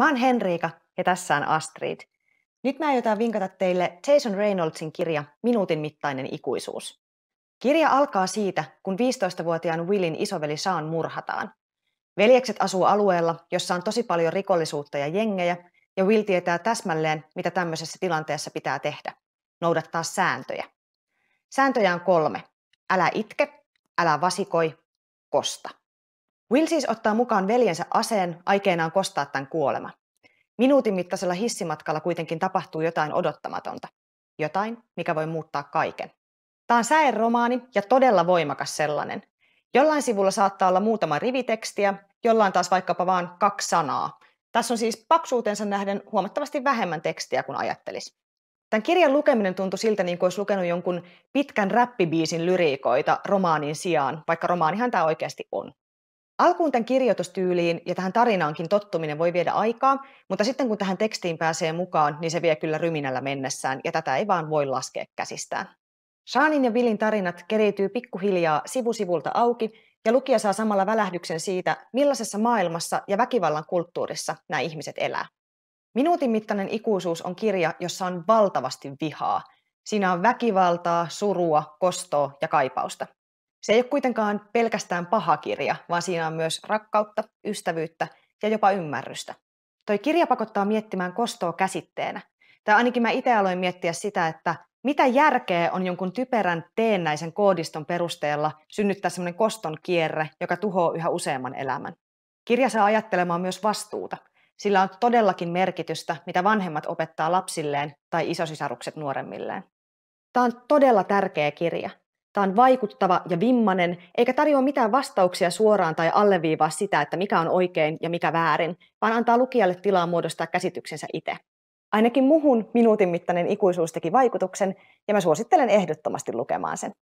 Mä oon Henriika ja tässä on Astrid. Nyt mä aiotaan vinkata teille Jason Reynoldsin kirja Minuutin mittainen ikuisuus. Kirja alkaa siitä, kun 15-vuotiaan Willin isoveli Saan murhataan. Veljekset asuu alueella, jossa on tosi paljon rikollisuutta ja jengejä, ja Will tietää täsmälleen, mitä tämmöisessä tilanteessa pitää tehdä. Noudattaa sääntöjä. Sääntöjä on kolme. Älä itke, älä vasikoi, kosta. Will siis ottaa mukaan veljensä aseen aikeenaan kostaa tämän kuolema. Minuutin mittaisella hissimatkalla kuitenkin tapahtuu jotain odottamatonta. Jotain, mikä voi muuttaa kaiken. Tämä on säen romaani ja todella voimakas sellainen. Jollain sivulla saattaa olla muutama rivitekstiä, jollain taas vaikkapa vain kaksi sanaa. Tässä on siis paksuutensa nähden huomattavasti vähemmän tekstiä kuin ajattelis. Tämän kirjan lukeminen tuntui siltä, niin kuin olisi lukenut jonkun pitkän räppibiisin lyriikoita romaanin sijaan, vaikka romaanihan tämä oikeasti on. Alkuun tämän kirjoitustyyliin ja tähän tarinaankin tottuminen voi viedä aikaa, mutta sitten kun tähän tekstiin pääsee mukaan, niin se vie kyllä ryminällä mennessään ja tätä ei vaan voi laskea käsistään. Shaanin ja Vilin tarinat keriytyy pikkuhiljaa sivusivulta auki ja lukija saa samalla välähdyksen siitä, millaisessa maailmassa ja väkivallan kulttuurissa nämä ihmiset elää. Minuutin mittainen ikuisuus on kirja, jossa on valtavasti vihaa. Siinä on väkivaltaa, surua, kostoa ja kaipausta. Se ei ole kuitenkaan pelkästään paha kirja, vaan siinä on myös rakkautta, ystävyyttä ja jopa ymmärrystä. Toi kirja pakottaa miettimään kostoa käsitteenä. Tai ainakin mä itse aloin miettiä sitä, että mitä järkeä on jonkun typerän teennäisen koodiston perusteella synnyttää semmoinen koston kierre, joka tuhoaa yhä useamman elämän. Kirja saa ajattelemaan myös vastuuta. Sillä on todellakin merkitystä, mitä vanhemmat opettaa lapsilleen tai isosisarukset nuoremmilleen. Tämä on todella tärkeä kirja, Tämä on vaikuttava ja vimmanen, eikä tarjoa mitään vastauksia suoraan tai alleviivaa sitä, että mikä on oikein ja mikä väärin, vaan antaa lukijalle tilaa muodostaa käsityksensä itse. Ainakin muhun minuutin mittainen ikuisuus teki vaikutuksen, ja mä suosittelen ehdottomasti lukemaan sen.